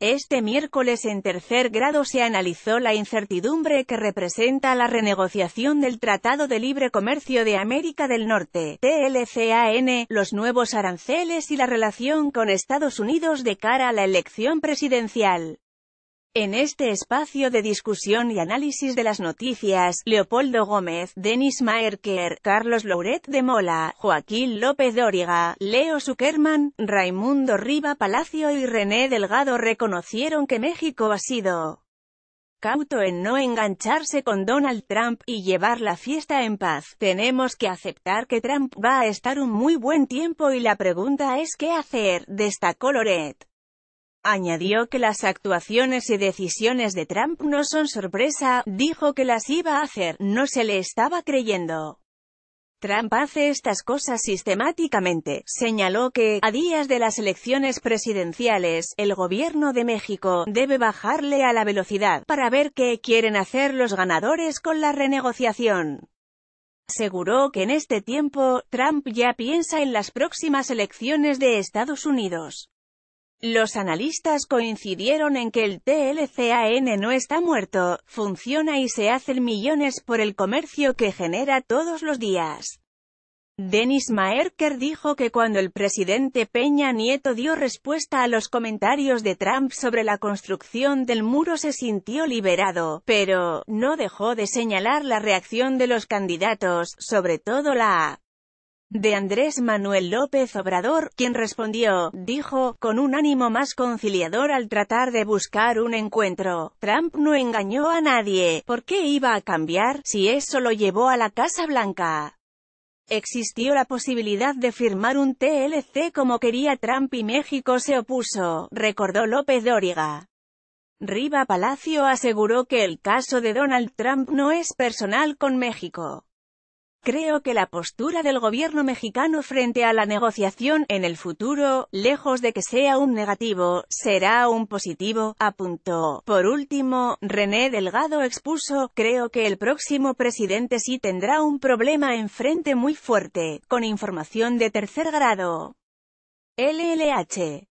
Este miércoles en tercer grado se analizó la incertidumbre que representa la renegociación del Tratado de Libre Comercio de América del Norte, TLCAN, los nuevos aranceles y la relación con Estados Unidos de cara a la elección presidencial. En este espacio de discusión y análisis de las noticias, Leopoldo Gómez, Denis Maerker, Carlos Louret de Mola, Joaquín López Dóriga, Leo Zuckerman, Raimundo Riva Palacio y René Delgado reconocieron que México ha sido cauto en no engancharse con Donald Trump y llevar la fiesta en paz. Tenemos que aceptar que Trump va a estar un muy buen tiempo y la pregunta es qué hacer, destacó Loret. Añadió que las actuaciones y decisiones de Trump no son sorpresa, dijo que las iba a hacer, no se le estaba creyendo. Trump hace estas cosas sistemáticamente, señaló que, a días de las elecciones presidenciales, el gobierno de México debe bajarle a la velocidad para ver qué quieren hacer los ganadores con la renegociación. Aseguró que en este tiempo, Trump ya piensa en las próximas elecciones de Estados Unidos. Los analistas coincidieron en que el TLCAN no está muerto, funciona y se hacen millones por el comercio que genera todos los días. Denis Maerker dijo que cuando el presidente Peña Nieto dio respuesta a los comentarios de Trump sobre la construcción del muro se sintió liberado, pero, no dejó de señalar la reacción de los candidatos, sobre todo la de Andrés Manuel López Obrador, quien respondió, dijo, con un ánimo más conciliador al tratar de buscar un encuentro. Trump no engañó a nadie, ¿por qué iba a cambiar, si eso lo llevó a la Casa Blanca? Existió la posibilidad de firmar un TLC como quería Trump y México se opuso, recordó López Dóriga. Riva Palacio aseguró que el caso de Donald Trump no es personal con México. Creo que la postura del gobierno mexicano frente a la negociación en el futuro, lejos de que sea un negativo, será un positivo, apuntó. Por último, René Delgado expuso, creo que el próximo presidente sí tendrá un problema enfrente muy fuerte, con información de tercer grado. LLH